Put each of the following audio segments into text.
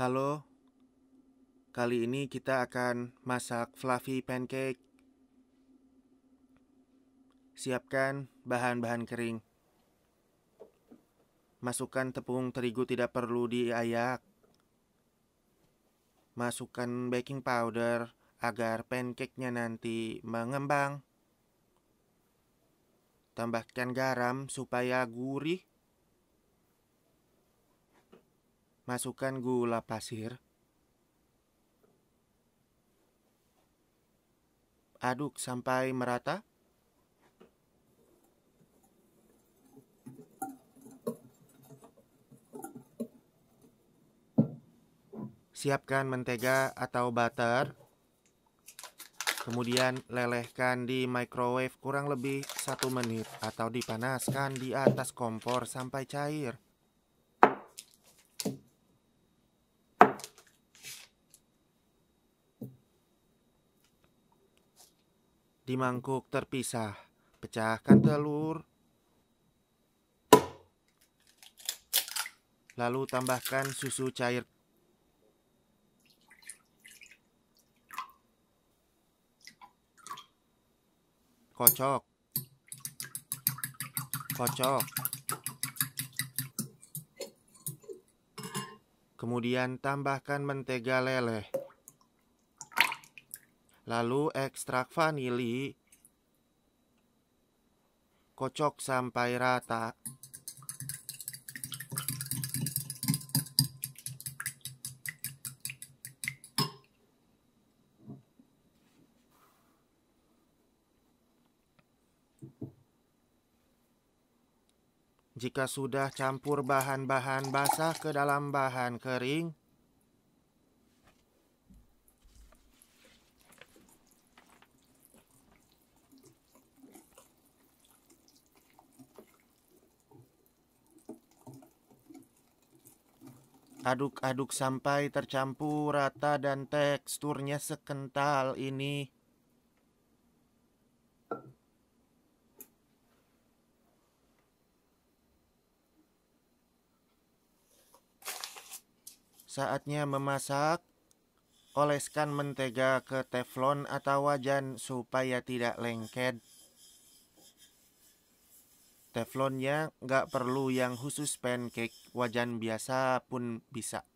Halo, kali ini kita akan masak fluffy pancake. Siapkan bahan-bahan kering. Masukkan tepung terigu tidak perlu diayak. Masukkan baking powder agar pancake-nya nanti mengembang. Tambahkan garam supaya gurih. masukkan gula pasir. Aduk sampai merata. Siapkan mentega atau butter. Kemudian lelehkan di microwave kurang lebih satu menit atau dipanaskan di atas kompor sampai cair. di mangkuk terpisah. Pecahkan telur. Lalu tambahkan susu cair. Kocok. Kocok. Kemudian tambahkan mentega leleh. Lalu ekstrak vanili kocok sampai rata. Jika sudah campur bahan-bahan basah ke dalam bahan kering, Aduk-aduk sampai tercampur rata dan teksturnya sekental ini. Saatnya memasak. Oleskan mentega ke teflon atau wajan supaya tidak lengket. Teflonnya nggak perlu yang khusus pancake, wajan biasa pun bisa.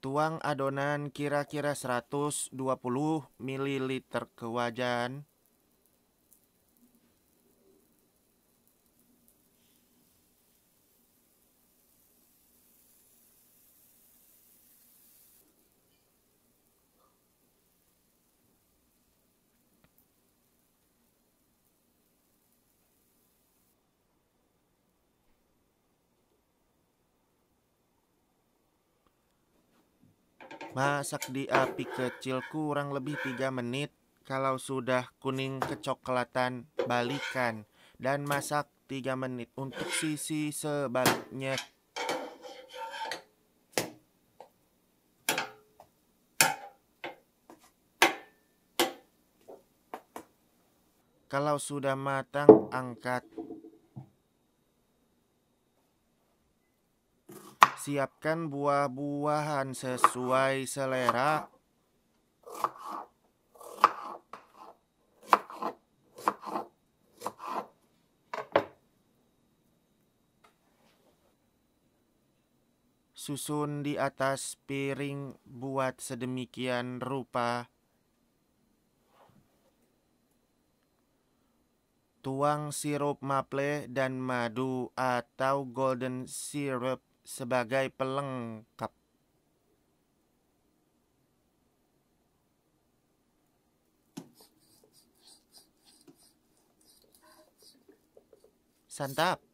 Tuang adonan kira-kira 120 ml ke wajan. Masak di api kecil kurang lebih 3 menit. Kalau sudah kuning kecoklatan, balikan dan masak 3 menit untuk sisi sebaliknya. Kalau sudah matang, angkat Siapkan buah-buahan sesuai selera. Susun di atas piring buat sedemikian rupa. Tuang sirup maple dan madu atau golden syrup sebagai pelengkap. Santap.